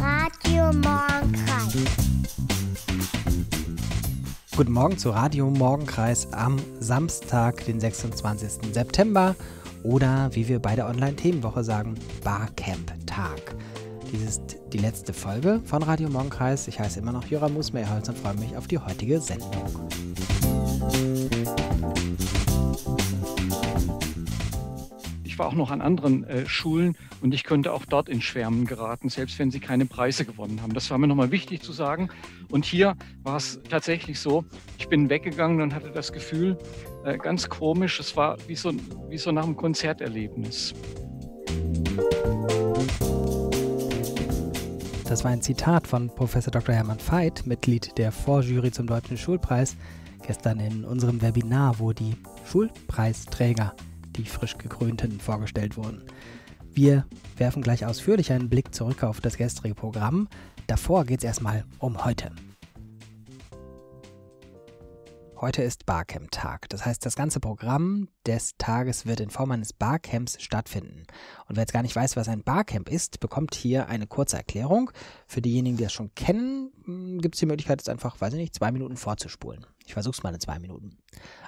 Radio Morgenkreis. Guten Morgen zu Radio Morgenkreis am Samstag, den 26. September oder wie wir bei der Online-Themenwoche sagen, Barcamp-Tag. Dies ist die letzte Folge von Radio Morgenkreis. Ich heiße immer noch Jura Musmeyholz und freue mich auf die heutige Sendung. ich war auch noch an anderen äh, Schulen und ich könnte auch dort in Schwärmen geraten, selbst wenn sie keine Preise gewonnen haben. Das war mir nochmal wichtig zu sagen. Und hier war es tatsächlich so, ich bin weggegangen und hatte das Gefühl, äh, ganz komisch, es war wie so, wie so nach einem Konzerterlebnis. Das war ein Zitat von Professor Dr. Hermann Veit, Mitglied der Vorjury zum Deutschen Schulpreis, gestern in unserem Webinar, wo die Schulpreisträger die frisch gekrönten vorgestellt wurden. Wir werfen gleich ausführlich einen Blick zurück auf das gestrige Programm. Davor geht es erstmal um heute. Heute ist Barcamp-Tag. Das heißt, das ganze Programm des Tages wird in Form eines Barcamps stattfinden. Und wer jetzt gar nicht weiß, was ein Barcamp ist, bekommt hier eine kurze Erklärung. Für diejenigen, die das schon kennen, hm, gibt es die Möglichkeit, jetzt einfach, weiß ich nicht, zwei Minuten vorzuspulen. Ich versuche es mal in zwei Minuten.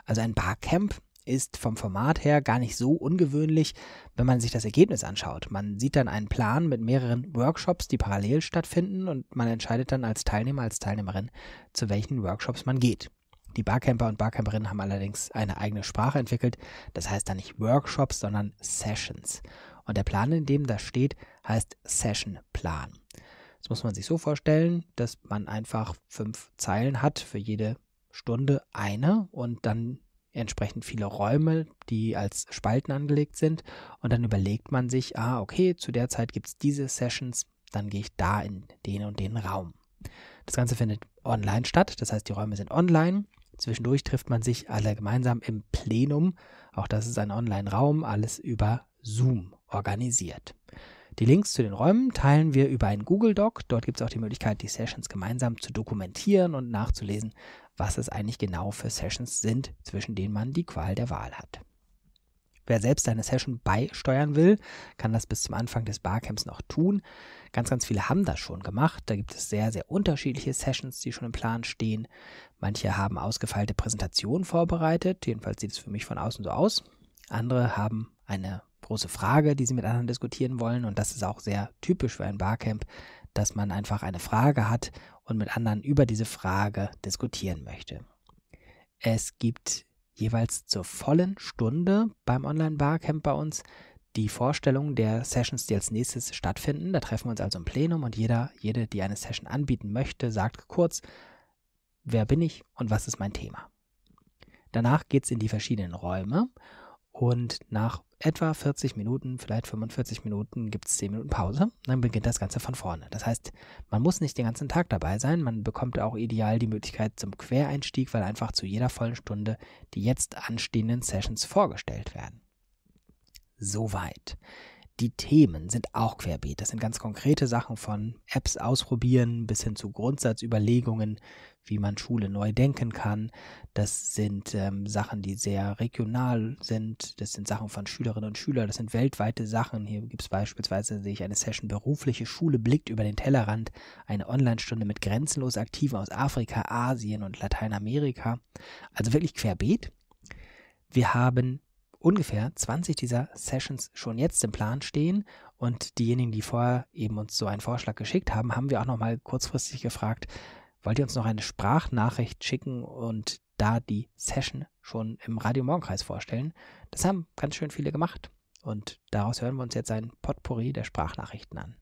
Also ein Barcamp ist vom Format her gar nicht so ungewöhnlich, wenn man sich das Ergebnis anschaut. Man sieht dann einen Plan mit mehreren Workshops, die parallel stattfinden und man entscheidet dann als Teilnehmer, als Teilnehmerin, zu welchen Workshops man geht. Die Barcamper und Barcamperinnen haben allerdings eine eigene Sprache entwickelt. Das heißt dann nicht Workshops, sondern Sessions. Und der Plan, in dem das steht, heißt Session-Plan. Das muss man sich so vorstellen, dass man einfach fünf Zeilen hat, für jede Stunde eine und dann entsprechend viele Räume, die als Spalten angelegt sind. Und dann überlegt man sich, ah, okay, zu der Zeit gibt es diese Sessions, dann gehe ich da in den und den Raum. Das Ganze findet online statt, das heißt, die Räume sind online. Zwischendurch trifft man sich alle gemeinsam im Plenum. Auch das ist ein Online-Raum, alles über Zoom organisiert. Die Links zu den Räumen teilen wir über einen Google Doc. Dort gibt es auch die Möglichkeit, die Sessions gemeinsam zu dokumentieren und nachzulesen was es eigentlich genau für Sessions sind, zwischen denen man die Qual der Wahl hat. Wer selbst eine Session beisteuern will, kann das bis zum Anfang des Barcamps noch tun. Ganz, ganz viele haben das schon gemacht. Da gibt es sehr, sehr unterschiedliche Sessions, die schon im Plan stehen. Manche haben ausgefeilte Präsentationen vorbereitet. Jedenfalls sieht es für mich von außen so aus. Andere haben eine große Frage, die sie mit anderen diskutieren wollen. Und das ist auch sehr typisch für ein Barcamp, dass man einfach eine Frage hat und mit anderen über diese Frage diskutieren möchte. Es gibt jeweils zur vollen Stunde beim Online-Barcamp bei uns die Vorstellung der Sessions, die als nächstes stattfinden. Da treffen wir uns also im Plenum und jeder, jede, die eine Session anbieten möchte, sagt kurz, wer bin ich und was ist mein Thema. Danach geht es in die verschiedenen Räume und nach etwa 40 Minuten, vielleicht 45 Minuten, gibt es 10 Minuten Pause. Dann beginnt das Ganze von vorne. Das heißt, man muss nicht den ganzen Tag dabei sein. Man bekommt auch ideal die Möglichkeit zum Quereinstieg, weil einfach zu jeder vollen Stunde die jetzt anstehenden Sessions vorgestellt werden. Soweit die Themen sind auch querbeet. Das sind ganz konkrete Sachen von Apps ausprobieren bis hin zu Grundsatzüberlegungen, wie man Schule neu denken kann. Das sind ähm, Sachen, die sehr regional sind. Das sind Sachen von Schülerinnen und Schülern. Das sind weltweite Sachen. Hier gibt es beispielsweise, sehe ich eine Session berufliche Schule blickt über den Tellerrand. Eine Online-Stunde mit grenzenlos Aktiven aus Afrika, Asien und Lateinamerika. Also wirklich querbeet. Wir haben ungefähr 20 dieser Sessions schon jetzt im Plan stehen. Und diejenigen, die vorher eben uns so einen Vorschlag geschickt haben, haben wir auch nochmal kurzfristig gefragt, wollt ihr uns noch eine Sprachnachricht schicken und da die Session schon im Radio Morgenkreis vorstellen? Das haben ganz schön viele gemacht. Und daraus hören wir uns jetzt ein Potpourri der Sprachnachrichten an.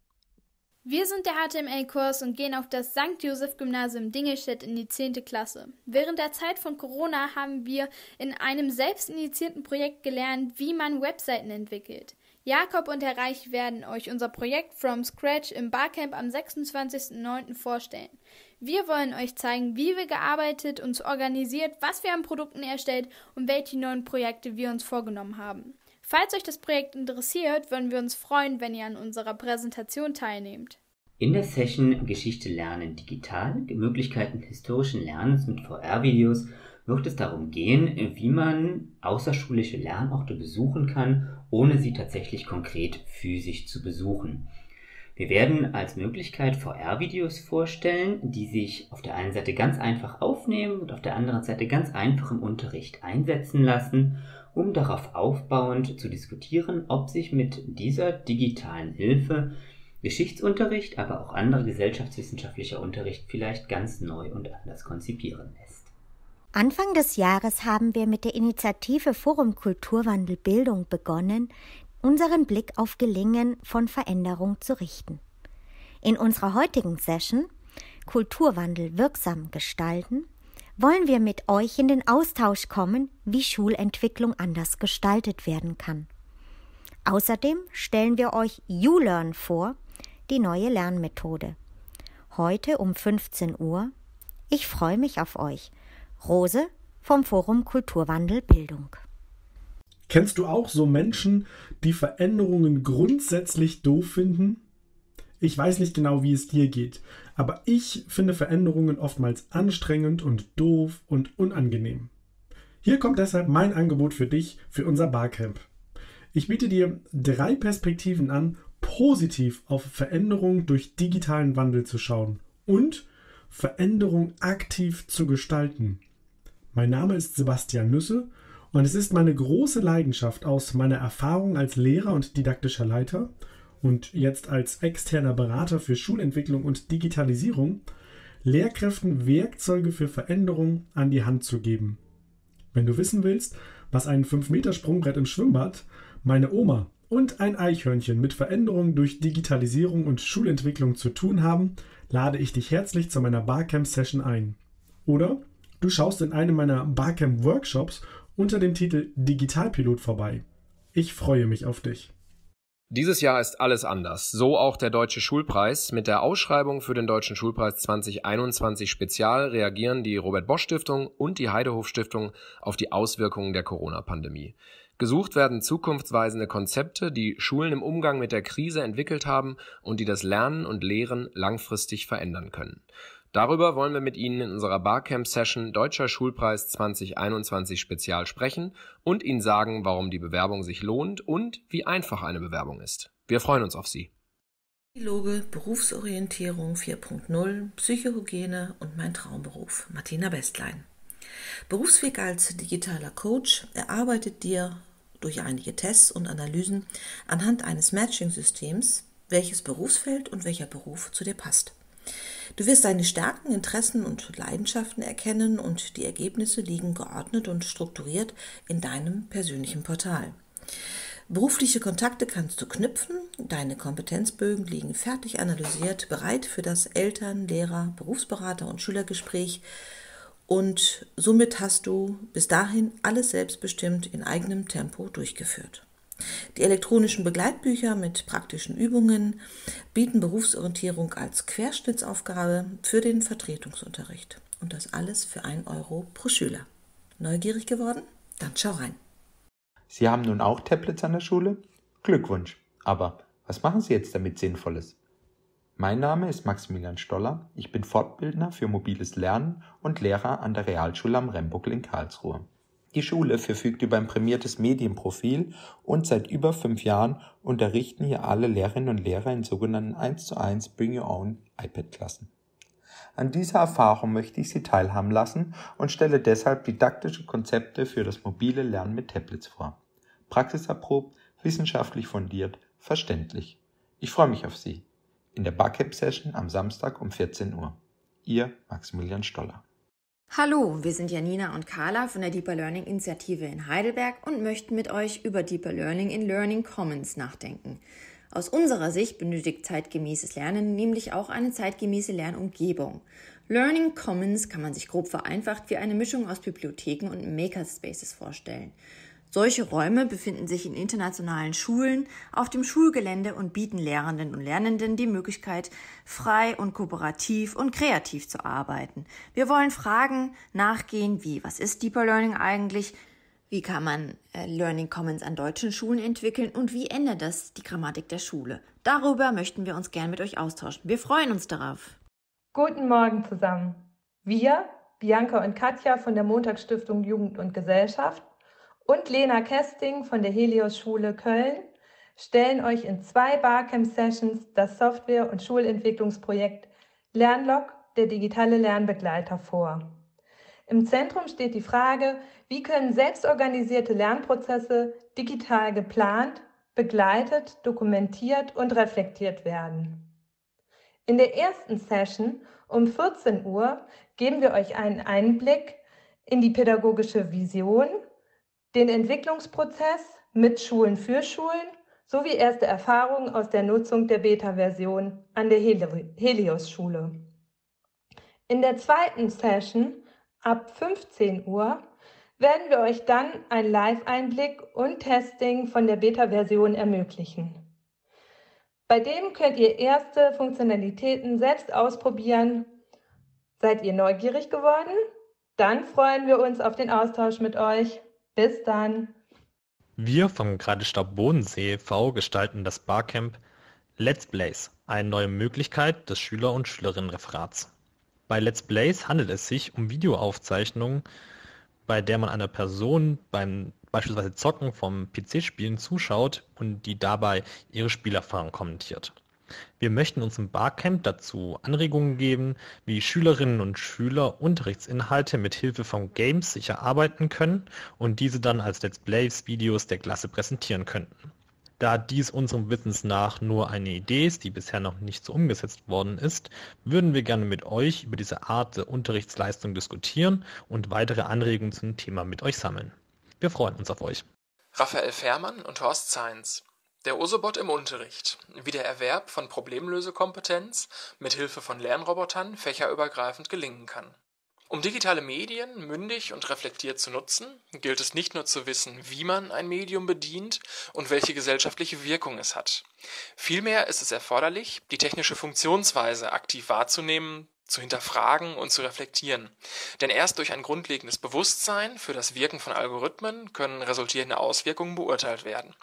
Wir sind der HTML-Kurs und gehen auf das St. Josef-Gymnasium Dingelstedt in die 10. Klasse. Während der Zeit von Corona haben wir in einem selbst initiierten Projekt gelernt, wie man Webseiten entwickelt. Jakob und Herr Reich werden euch unser Projekt From Scratch im Barcamp am 26.09. vorstellen. Wir wollen euch zeigen, wie wir gearbeitet, uns organisiert, was wir an Produkten erstellt und welche neuen Projekte wir uns vorgenommen haben. Falls euch das Projekt interessiert, würden wir uns freuen, wenn ihr an unserer Präsentation teilnehmt. In der Session Geschichte lernen digital, Möglichkeiten historischen Lernens mit VR-Videos wird es darum gehen, wie man außerschulische Lernorte besuchen kann, ohne sie tatsächlich konkret physisch zu besuchen. Wir werden als Möglichkeit VR-Videos vorstellen, die sich auf der einen Seite ganz einfach aufnehmen und auf der anderen Seite ganz einfach im Unterricht einsetzen lassen um darauf aufbauend zu diskutieren, ob sich mit dieser digitalen Hilfe Geschichtsunterricht, aber auch anderer gesellschaftswissenschaftlicher Unterricht vielleicht ganz neu und anders konzipieren lässt. Anfang des Jahres haben wir mit der Initiative Forum Kulturwandel Bildung begonnen, unseren Blick auf Gelingen von Veränderung zu richten. In unserer heutigen Session Kulturwandel wirksam gestalten wollen wir mit euch in den Austausch kommen, wie Schulentwicklung anders gestaltet werden kann. Außerdem stellen wir euch YouLearn vor, die neue Lernmethode. Heute um 15 Uhr. Ich freue mich auf euch. Rose vom Forum Kulturwandel Bildung. Kennst du auch so Menschen, die Veränderungen grundsätzlich doof finden? Ich weiß nicht genau, wie es dir geht. Aber ich finde Veränderungen oftmals anstrengend und doof und unangenehm. Hier kommt deshalb mein Angebot für dich für unser Barcamp. Ich biete dir drei Perspektiven an, positiv auf Veränderung durch digitalen Wandel zu schauen und Veränderung aktiv zu gestalten. Mein Name ist Sebastian Nüsse und es ist meine große Leidenschaft aus meiner Erfahrung als Lehrer und didaktischer Leiter – und jetzt als externer Berater für Schulentwicklung und Digitalisierung Lehrkräften Werkzeuge für Veränderungen an die Hand zu geben. Wenn du wissen willst, was ein 5-Meter-Sprungbrett im Schwimmbad, meine Oma und ein Eichhörnchen mit Veränderungen durch Digitalisierung und Schulentwicklung zu tun haben, lade ich dich herzlich zu meiner Barcamp-Session ein. Oder du schaust in einem meiner Barcamp-Workshops unter dem Titel Digitalpilot vorbei. Ich freue mich auf dich. Dieses Jahr ist alles anders. So auch der Deutsche Schulpreis. Mit der Ausschreibung für den Deutschen Schulpreis 2021 Spezial reagieren die Robert-Bosch-Stiftung und die Heidehof-Stiftung auf die Auswirkungen der Corona-Pandemie. Gesucht werden zukunftsweisende Konzepte, die Schulen im Umgang mit der Krise entwickelt haben und die das Lernen und Lehren langfristig verändern können. Darüber wollen wir mit Ihnen in unserer Barcamp-Session Deutscher Schulpreis 2021 Spezial sprechen und Ihnen sagen, warum die Bewerbung sich lohnt und wie einfach eine Bewerbung ist. Wir freuen uns auf Sie. Dialoge Berufsorientierung 4.0 Psychohygiene und mein Traumberuf Martina Bestlein Berufsweg als digitaler Coach erarbeitet dir durch einige Tests und Analysen anhand eines Matching-Systems, welches Berufsfeld und welcher Beruf zu dir passt. Du wirst deine Stärken, Interessen und Leidenschaften erkennen und die Ergebnisse liegen geordnet und strukturiert in deinem persönlichen Portal. Berufliche Kontakte kannst du knüpfen, deine Kompetenzbögen liegen fertig analysiert, bereit für das Eltern-, Lehrer-, Berufsberater- und Schülergespräch und somit hast du bis dahin alles selbstbestimmt in eigenem Tempo durchgeführt. Die elektronischen Begleitbücher mit praktischen Übungen bieten Berufsorientierung als Querschnittsaufgabe für den Vertretungsunterricht. Und das alles für 1 Euro pro Schüler. Neugierig geworden? Dann schau rein. Sie haben nun auch Tablets an der Schule? Glückwunsch. Aber was machen Sie jetzt damit Sinnvolles? Mein Name ist Maximilian Stoller. Ich bin Fortbildner für mobiles Lernen und Lehrer an der Realschule am Rembuckel in Karlsruhe. Die Schule verfügt über ein prämiertes Medienprofil und seit über fünf Jahren unterrichten hier alle Lehrerinnen und Lehrer in sogenannten 1 zu 1 Bring Your Own iPad Klassen. An dieser Erfahrung möchte ich Sie teilhaben lassen und stelle deshalb didaktische Konzepte für das mobile Lernen mit Tablets vor. Praxiserprobt, wissenschaftlich fundiert, verständlich. Ich freue mich auf Sie in der Barcap Session am Samstag um 14 Uhr. Ihr Maximilian Stoller. Hallo, wir sind Janina und Carla von der Deeper Learning Initiative in Heidelberg und möchten mit euch über Deeper Learning in Learning Commons nachdenken. Aus unserer Sicht benötigt zeitgemäßes Lernen nämlich auch eine zeitgemäße Lernumgebung. Learning Commons kann man sich grob vereinfacht wie eine Mischung aus Bibliotheken und Makerspaces vorstellen. Solche Räume befinden sich in internationalen Schulen auf dem Schulgelände und bieten Lehrenden und Lernenden die Möglichkeit, frei und kooperativ und kreativ zu arbeiten. Wir wollen Fragen nachgehen wie, was ist Deeper Learning eigentlich? Wie kann man äh, Learning Commons an deutschen Schulen entwickeln und wie ändert das die Grammatik der Schule? Darüber möchten wir uns gern mit euch austauschen. Wir freuen uns darauf. Guten Morgen zusammen. Wir, Bianca und Katja von der Montagsstiftung Jugend und Gesellschaft und Lena Kesting von der Helios Schule Köln stellen euch in zwei Barcamp-Sessions das Software- und Schulentwicklungsprojekt Lernlog, der digitale Lernbegleiter, vor. Im Zentrum steht die Frage, wie können selbstorganisierte Lernprozesse digital geplant, begleitet, dokumentiert und reflektiert werden. In der ersten Session um 14 Uhr geben wir euch einen Einblick in die pädagogische Vision, den Entwicklungsprozess mit Schulen für Schulen sowie erste Erfahrungen aus der Nutzung der Beta-Version an der Helios-Schule. In der zweiten Session ab 15 Uhr werden wir euch dann einen Live-Einblick und Testing von der Beta-Version ermöglichen. Bei dem könnt ihr erste Funktionalitäten selbst ausprobieren. Seid ihr neugierig geworden? Dann freuen wir uns auf den Austausch mit euch. Bis dann. Wir vom Gradestab Bodensee e.V. gestalten das Barcamp Let's Plays, eine neue Möglichkeit des Schüler- und Schülerinnenreferats. Bei Let's Plays handelt es sich um Videoaufzeichnungen, bei der man einer Person beim beispielsweise Zocken vom PC-Spielen zuschaut und die dabei ihre Spielerfahrung kommentiert. Wir möchten uns im Barcamp dazu Anregungen geben, wie Schülerinnen und Schüler Unterrichtsinhalte mit Hilfe von Games sich erarbeiten können und diese dann als Let's Plays Videos der Klasse präsentieren könnten. Da dies unserem Wissens nach nur eine Idee ist, die bisher noch nicht so umgesetzt worden ist, würden wir gerne mit euch über diese Art der Unterrichtsleistung diskutieren und weitere Anregungen zum Thema mit euch sammeln. Wir freuen uns auf euch. Raphael Fährmann und Horst Seins der Osobot im Unterricht, wie der Erwerb von Problemlösekompetenz mit Hilfe von Lernrobotern fächerübergreifend gelingen kann. Um digitale Medien mündig und reflektiert zu nutzen, gilt es nicht nur zu wissen, wie man ein Medium bedient und welche gesellschaftliche Wirkung es hat. Vielmehr ist es erforderlich, die technische Funktionsweise aktiv wahrzunehmen, zu hinterfragen und zu reflektieren. Denn erst durch ein grundlegendes Bewusstsein für das Wirken von Algorithmen können resultierende Auswirkungen beurteilt werden.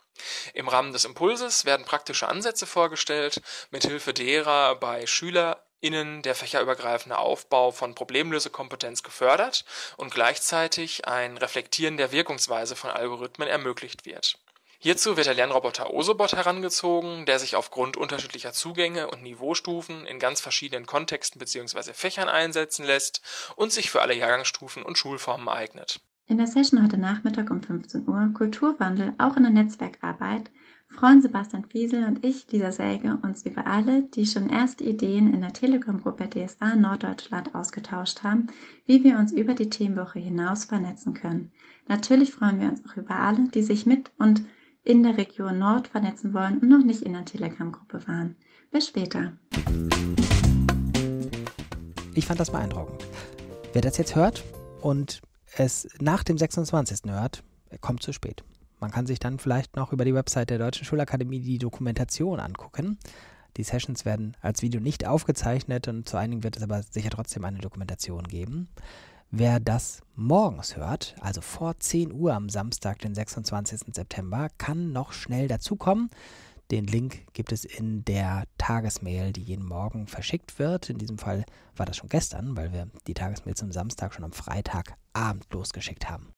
Im Rahmen des Impulses werden praktische Ansätze vorgestellt, mithilfe derer bei SchülerInnen der fächerübergreifende Aufbau von Problemlösekompetenz gefördert und gleichzeitig ein Reflektieren der Wirkungsweise von Algorithmen ermöglicht wird. Hierzu wird der Lernroboter Osobot herangezogen, der sich aufgrund unterschiedlicher Zugänge und Niveaustufen in ganz verschiedenen Kontexten bzw. Fächern einsetzen lässt und sich für alle Jahrgangsstufen und Schulformen eignet. In der Session heute Nachmittag um 15 Uhr Kulturwandel auch in der Netzwerkarbeit freuen Sebastian Fiesel und ich, Lisa Säge, uns über alle, die schon erste Ideen in der Telegram-Gruppe DSA Norddeutschland ausgetauscht haben, wie wir uns über die Themenwoche hinaus vernetzen können. Natürlich freuen wir uns auch über alle, die sich mit und in der Region Nord vernetzen wollen und noch nicht in der Telegram-Gruppe waren. Bis später. Ich fand das beeindruckend. Wer das jetzt hört und es nach dem 26. hört, kommt zu spät. Man kann sich dann vielleicht noch über die Website der Deutschen Schulakademie die Dokumentation angucken. Die Sessions werden als Video nicht aufgezeichnet und zu einigen wird es aber sicher trotzdem eine Dokumentation geben. Wer das morgens hört, also vor 10 Uhr am Samstag, den 26. September, kann noch schnell dazukommen. Den Link gibt es in der Tagesmail, die jeden Morgen verschickt wird. In diesem Fall war das schon gestern, weil wir die Tagesmail zum Samstag schon am Freitagabend losgeschickt haben.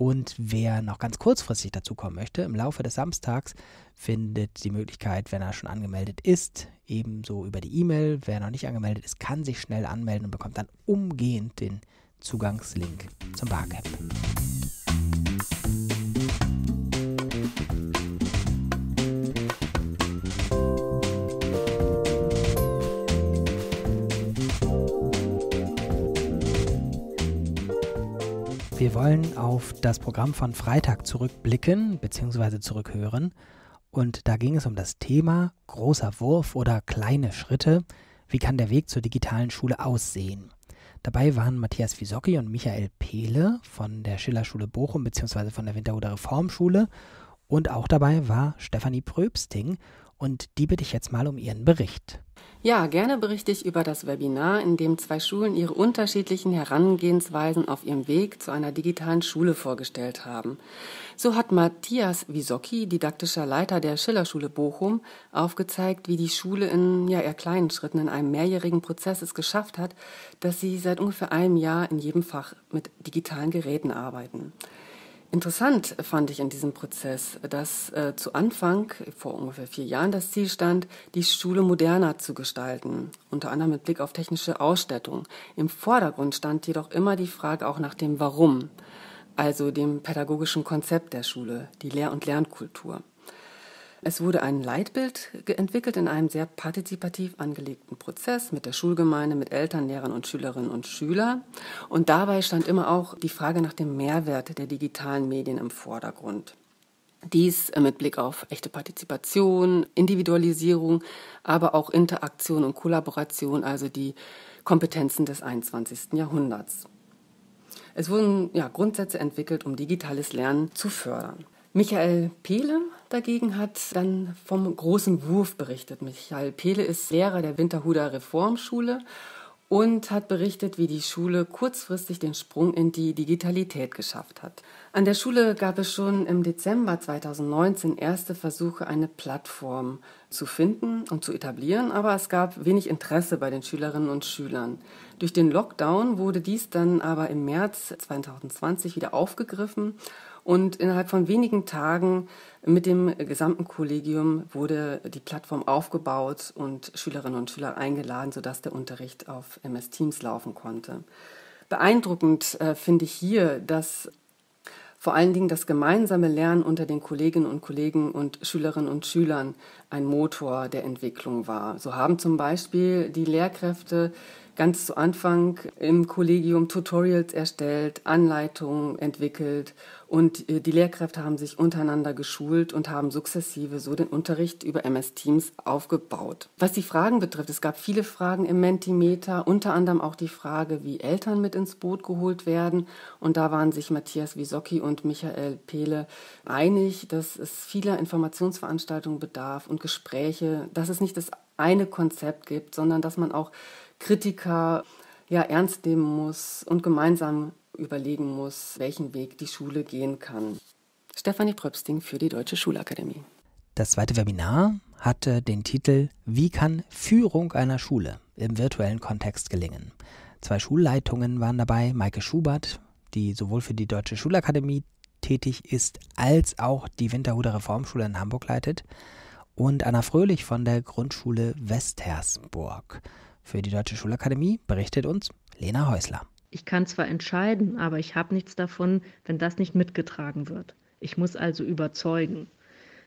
Und wer noch ganz kurzfristig dazu kommen möchte, im Laufe des Samstags findet die Möglichkeit, wenn er schon angemeldet ist, ebenso über die E-Mail. Wer noch nicht angemeldet ist, kann sich schnell anmelden und bekommt dann umgehend den Zugangslink zum Barcamp. Wir wollen auf das Programm von Freitag zurückblicken bzw. zurückhören. Und da ging es um das Thema großer Wurf oder kleine Schritte. Wie kann der Weg zur digitalen Schule aussehen? Dabei waren Matthias Wisocki und Michael Pehle von der Schillerschule Bochum bzw. von der Winterhuder Reformschule. Und auch dabei war Stefanie Pröbsting und die bitte ich jetzt mal um ihren Bericht. Ja, gerne berichte ich über das Webinar, in dem zwei Schulen ihre unterschiedlichen Herangehensweisen auf ihrem Weg zu einer digitalen Schule vorgestellt haben. So hat Matthias Wisocki, didaktischer Leiter der Schillerschule Bochum, aufgezeigt, wie die Schule in ja, eher kleinen Schritten in einem mehrjährigen Prozess es geschafft hat, dass sie seit ungefähr einem Jahr in jedem Fach mit digitalen Geräten arbeiten. Interessant fand ich in diesem Prozess, dass äh, zu Anfang, vor ungefähr vier Jahren, das Ziel stand, die Schule moderner zu gestalten, unter anderem mit Blick auf technische Ausstattung. Im Vordergrund stand jedoch immer die Frage auch nach dem Warum, also dem pädagogischen Konzept der Schule, die Lehr- und Lernkultur. Es wurde ein Leitbild entwickelt in einem sehr partizipativ angelegten Prozess mit der Schulgemeinde, mit Eltern, Lehrern und Schülerinnen und Schülern. Und dabei stand immer auch die Frage nach dem Mehrwert der digitalen Medien im Vordergrund. Dies äh, mit Blick auf echte Partizipation, Individualisierung, aber auch Interaktion und Kollaboration, also die Kompetenzen des 21. Jahrhunderts. Es wurden ja, Grundsätze entwickelt, um digitales Lernen zu fördern. Michael Pehle dagegen hat dann vom großen Wurf berichtet. Michael Pehle ist Lehrer der Winterhuder Reformschule und hat berichtet, wie die Schule kurzfristig den Sprung in die Digitalität geschafft hat. An der Schule gab es schon im Dezember 2019 erste Versuche, eine Plattform zu finden und zu etablieren, aber es gab wenig Interesse bei den Schülerinnen und Schülern. Durch den Lockdown wurde dies dann aber im März 2020 wieder aufgegriffen und innerhalb von wenigen Tagen mit dem gesamten Kollegium wurde die Plattform aufgebaut und Schülerinnen und Schüler eingeladen, sodass der Unterricht auf MS Teams laufen konnte. Beeindruckend äh, finde ich hier, dass vor allen Dingen das gemeinsame Lernen unter den Kolleginnen und Kollegen und Schülerinnen und Schülern ein Motor der Entwicklung war. So haben zum Beispiel die Lehrkräfte ganz zu Anfang im Kollegium Tutorials erstellt, Anleitungen entwickelt und äh, die Lehrkräfte haben sich untereinander geschult und haben sukzessive so den Unterricht über MS Teams aufgebaut. Was die Fragen betrifft, es gab viele Fragen im Mentimeter, unter anderem auch die Frage, wie Eltern mit ins Boot geholt werden. Und da waren sich Matthias Wisocki und Michael Pehle einig, dass es vieler Informationsveranstaltungen bedarf und Gespräche, dass es nicht das eine Konzept gibt, sondern dass man auch Kritiker ja ernst nehmen muss und gemeinsam überlegen muss, welchen Weg die Schule gehen kann. Stefanie Pröbsting für die Deutsche Schulakademie. Das zweite Webinar hatte den Titel Wie kann Führung einer Schule im virtuellen Kontext gelingen? Zwei Schulleitungen waren dabei, Maike Schubert, die sowohl für die Deutsche Schulakademie tätig ist, als auch die Winterhuder Reformschule in Hamburg leitet, und Anna Fröhlich von der Grundschule Westersburg. Für die Deutsche Schulakademie berichtet uns Lena Häusler. Ich kann zwar entscheiden, aber ich habe nichts davon, wenn das nicht mitgetragen wird. Ich muss also überzeugen.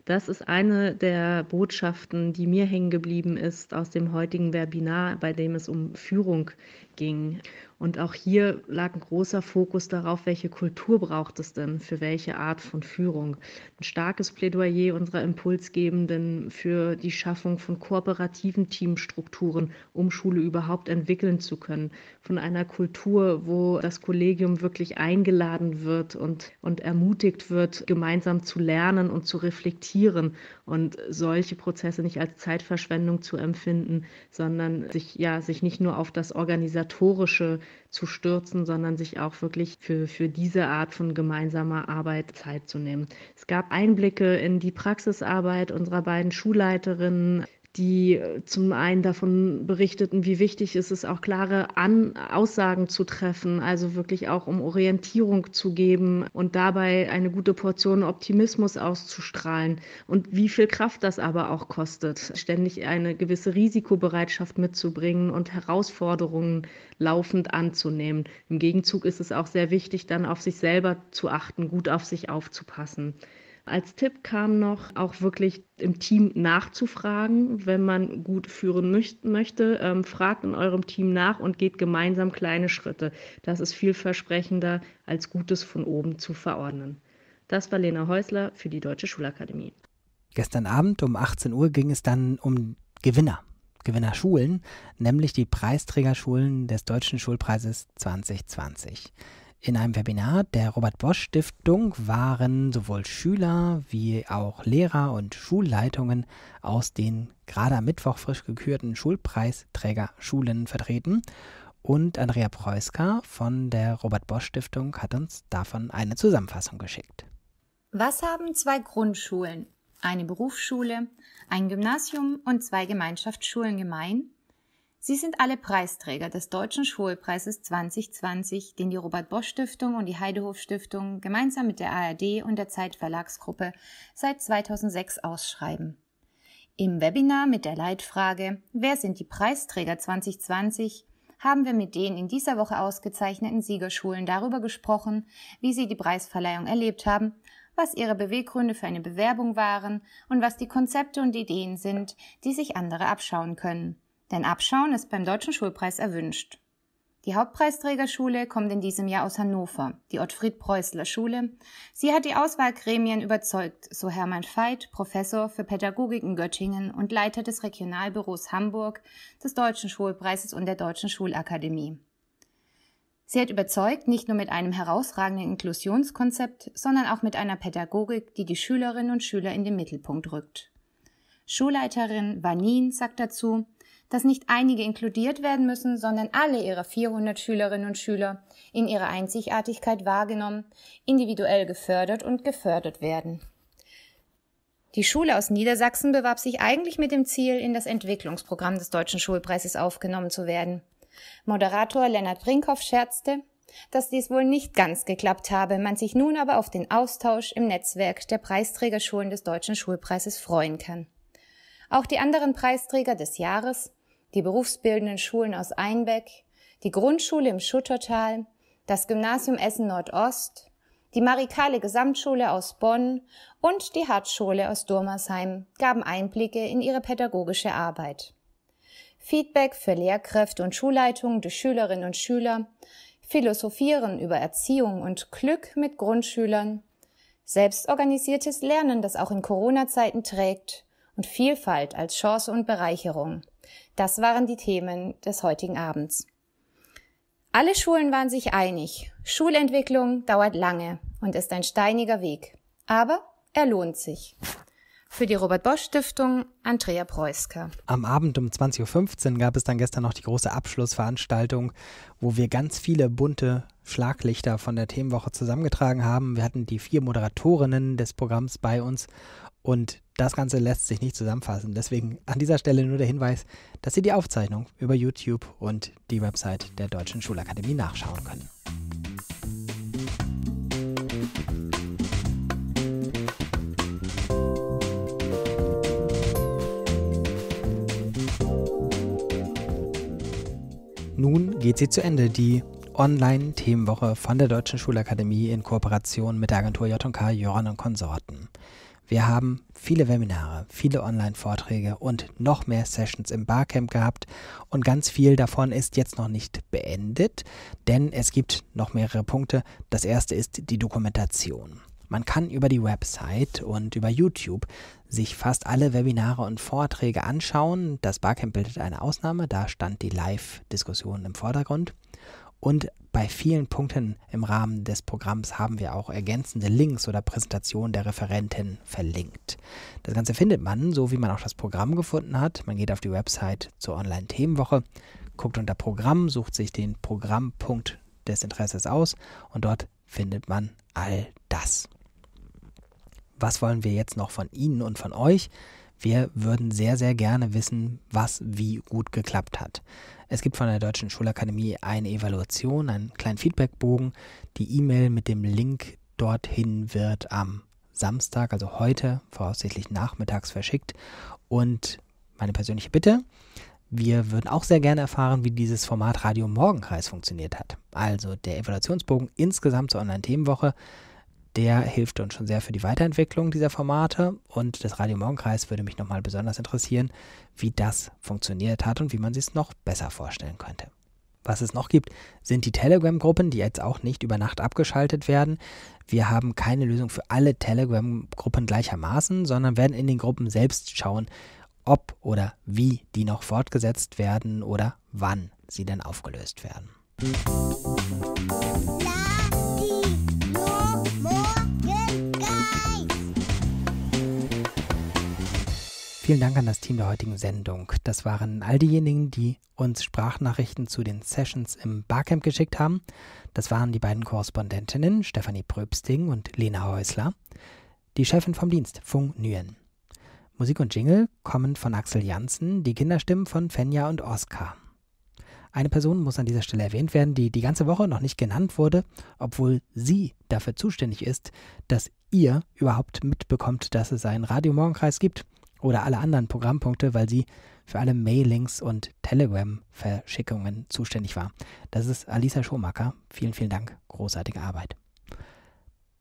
Das ist eine der Botschaften, die mir hängen geblieben ist aus dem heutigen Webinar, bei dem es um Führung ging. Und auch hier lag ein großer Fokus darauf, welche Kultur braucht es denn für welche Art von Führung. Ein starkes Plädoyer unserer Impulsgebenden für die Schaffung von kooperativen Teamstrukturen, um Schule überhaupt entwickeln zu können. Von einer Kultur, wo das Kollegium wirklich eingeladen wird und, und ermutigt wird, gemeinsam zu lernen und zu reflektieren und solche Prozesse nicht als Zeitverschwendung zu empfinden, sondern sich, ja, sich nicht nur auf das organisatorische zu stürzen, sondern sich auch wirklich für, für diese Art von gemeinsamer Arbeit Zeit zu nehmen. Es gab Einblicke in die Praxisarbeit unserer beiden Schulleiterinnen, die äh, zum einen davon berichteten, wie wichtig es ist, auch klare An Aussagen zu treffen, also wirklich auch um Orientierung zu geben und dabei eine gute Portion Optimismus auszustrahlen und wie viel Kraft das aber auch kostet, ständig eine gewisse Risikobereitschaft mitzubringen und Herausforderungen laufend anzunehmen. Im Gegenzug ist es auch sehr wichtig, dann auf sich selber zu achten, gut auf sich aufzupassen. Als Tipp kam noch, auch wirklich im Team nachzufragen, wenn man gut führen möchte. Ähm, fragt in eurem Team nach und geht gemeinsam kleine Schritte. Das ist vielversprechender, als Gutes von oben zu verordnen. Das war Lena Häusler für die Deutsche Schulakademie. Gestern Abend um 18 Uhr ging es dann um Gewinner. Gewinnerschulen, nämlich die Preisträgerschulen des Deutschen Schulpreises 2020. In einem Webinar der Robert Bosch Stiftung waren sowohl Schüler wie auch Lehrer und Schulleitungen aus den gerade am Mittwoch frisch gekürten Schulpreisträgerschulen vertreten. Und Andrea Preuska von der Robert Bosch Stiftung hat uns davon eine Zusammenfassung geschickt. Was haben zwei Grundschulen, eine Berufsschule, ein Gymnasium und zwei Gemeinschaftsschulen gemein? Sie sind alle Preisträger des Deutschen Schulpreises 2020, den die Robert Bosch Stiftung und die Heidehof Stiftung gemeinsam mit der ARD und der Zeit Verlagsgruppe seit 2006 ausschreiben. Im Webinar mit der Leitfrage Wer sind die Preisträger 2020 haben wir mit den in dieser Woche ausgezeichneten Siegerschulen darüber gesprochen, wie sie die Preisverleihung erlebt haben, was ihre Beweggründe für eine Bewerbung waren und was die Konzepte und Ideen sind, die sich andere abschauen können. Denn Abschauen ist beim Deutschen Schulpreis erwünscht. Die Hauptpreisträgerschule kommt in diesem Jahr aus Hannover, die Ottfried Preußler Schule. Sie hat die Auswahlgremien überzeugt, so Hermann Veit, Professor für Pädagogik in Göttingen und Leiter des Regionalbüros Hamburg, des Deutschen Schulpreises und der Deutschen Schulakademie. Sie hat überzeugt, nicht nur mit einem herausragenden Inklusionskonzept, sondern auch mit einer Pädagogik, die die Schülerinnen und Schüler in den Mittelpunkt rückt. Schulleiterin Vanin sagt dazu, dass nicht einige inkludiert werden müssen, sondern alle ihre 400 Schülerinnen und Schüler in ihrer Einzigartigkeit wahrgenommen, individuell gefördert und gefördert werden. Die Schule aus Niedersachsen bewarb sich eigentlich mit dem Ziel, in das Entwicklungsprogramm des Deutschen Schulpreises aufgenommen zu werden. Moderator Lennart Brinkhoff scherzte, dass dies wohl nicht ganz geklappt habe, man sich nun aber auf den Austausch im Netzwerk der Preisträgerschulen des Deutschen Schulpreises freuen kann. Auch die anderen Preisträger des Jahres die berufsbildenden Schulen aus Einbeck, die Grundschule im Schuttertal, das Gymnasium Essen Nordost, die Marikale Gesamtschule aus Bonn und die Hartschule aus Durmersheim gaben Einblicke in ihre pädagogische Arbeit. Feedback für Lehrkräfte und Schulleitungen durch Schülerinnen und Schüler, Philosophieren über Erziehung und Glück mit Grundschülern, selbstorganisiertes Lernen, das auch in Corona-Zeiten trägt und Vielfalt als Chance und Bereicherung. Das waren die Themen des heutigen Abends. Alle Schulen waren sich einig. Schulentwicklung dauert lange und ist ein steiniger Weg. Aber er lohnt sich. Für die Robert-Bosch-Stiftung Andrea Preusker. Am Abend um 20.15 Uhr gab es dann gestern noch die große Abschlussveranstaltung, wo wir ganz viele bunte Schlaglichter von der Themenwoche zusammengetragen haben. Wir hatten die vier Moderatorinnen des Programms bei uns und das Ganze lässt sich nicht zusammenfassen. Deswegen an dieser Stelle nur der Hinweis, dass Sie die Aufzeichnung über YouTube und die Website der Deutschen Schulakademie nachschauen können. Nun geht sie zu Ende, die Online-Themenwoche von der Deutschen Schulakademie in Kooperation mit der Agentur JK Jörn und Konsorten. Wir haben viele Webinare, viele Online-Vorträge und noch mehr Sessions im Barcamp gehabt und ganz viel davon ist jetzt noch nicht beendet, denn es gibt noch mehrere Punkte. Das erste ist die Dokumentation. Man kann über die Website und über YouTube sich fast alle Webinare und Vorträge anschauen. Das Barcamp bildet eine Ausnahme, da stand die Live-Diskussion im Vordergrund. Und bei vielen Punkten im Rahmen des Programms haben wir auch ergänzende Links oder Präsentationen der Referentin verlinkt. Das Ganze findet man, so wie man auch das Programm gefunden hat. Man geht auf die Website zur Online-Themenwoche, guckt unter Programm, sucht sich den Programmpunkt des Interesses aus und dort findet man all das. Was wollen wir jetzt noch von Ihnen und von euch? Wir würden sehr, sehr gerne wissen, was wie gut geklappt hat. Es gibt von der Deutschen Schulakademie eine Evaluation, einen kleinen Feedbackbogen. Die E-Mail mit dem Link dorthin wird am Samstag, also heute, voraussichtlich nachmittags verschickt. Und meine persönliche Bitte, wir würden auch sehr gerne erfahren, wie dieses Format Radio Morgenkreis funktioniert hat. Also der Evaluationsbogen insgesamt zur Online-Themenwoche der hilft uns schon sehr für die Weiterentwicklung dieser Formate und das Radio Morgenkreis würde mich nochmal besonders interessieren, wie das funktioniert hat und wie man sich es noch besser vorstellen könnte. Was es noch gibt, sind die Telegram-Gruppen, die jetzt auch nicht über Nacht abgeschaltet werden. Wir haben keine Lösung für alle Telegram-Gruppen gleichermaßen, sondern werden in den Gruppen selbst schauen, ob oder wie die noch fortgesetzt werden oder wann sie denn aufgelöst werden. Ja. Vielen Dank an das Team der heutigen Sendung. Das waren all diejenigen, die uns Sprachnachrichten zu den Sessions im Barcamp geschickt haben. Das waren die beiden Korrespondentinnen Stefanie Pröbsting und Lena Häusler, die Chefin vom Dienst, Fung Nguyen. Musik und Jingle kommen von Axel Janssen, die Kinderstimmen von Fenja und Oskar. Eine Person muss an dieser Stelle erwähnt werden, die die ganze Woche noch nicht genannt wurde, obwohl sie dafür zuständig ist, dass ihr überhaupt mitbekommt, dass es einen Radiomorgenkreis gibt oder alle anderen Programmpunkte, weil sie für alle Mailings und Telegram-Verschickungen zuständig war. Das ist Alisa Schomacker. Vielen, vielen Dank. Großartige Arbeit.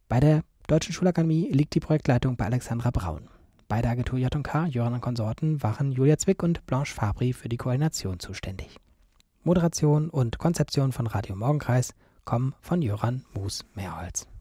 Bei der Deutschen Schulakademie liegt die Projektleitung bei Alexandra Braun. Bei der Agentur J&K, Jöran und Konsorten, waren Julia Zwick und Blanche Fabri für die Koordination zuständig. Moderation und Konzeption von Radio Morgenkreis kommen von Jöran Moos-Mehrholz.